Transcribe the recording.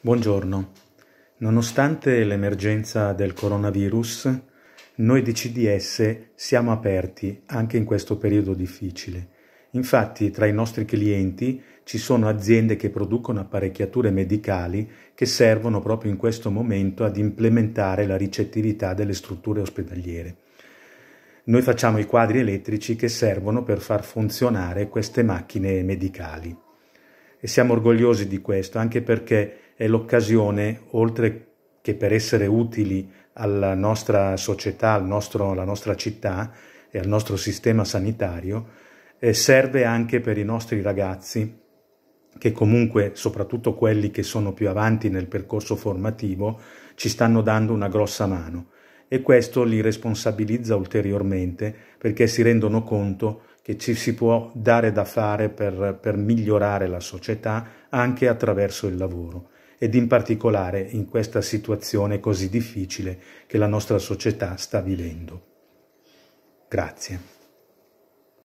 Buongiorno. Nonostante l'emergenza del coronavirus, noi di CDS siamo aperti anche in questo periodo difficile. Infatti tra i nostri clienti ci sono aziende che producono apparecchiature medicali che servono proprio in questo momento ad implementare la ricettività delle strutture ospedaliere. Noi facciamo i quadri elettrici che servono per far funzionare queste macchine medicali e siamo orgogliosi di questo anche perché è l'occasione, oltre che per essere utili alla nostra società, al nostro, alla nostra città e al nostro sistema sanitario, eh, serve anche per i nostri ragazzi che comunque, soprattutto quelli che sono più avanti nel percorso formativo, ci stanno dando una grossa mano e questo li responsabilizza ulteriormente perché si rendono conto che ci si può dare da fare per, per migliorare la società anche attraverso il lavoro ed in particolare in questa situazione così difficile che la nostra società sta vivendo. Grazie.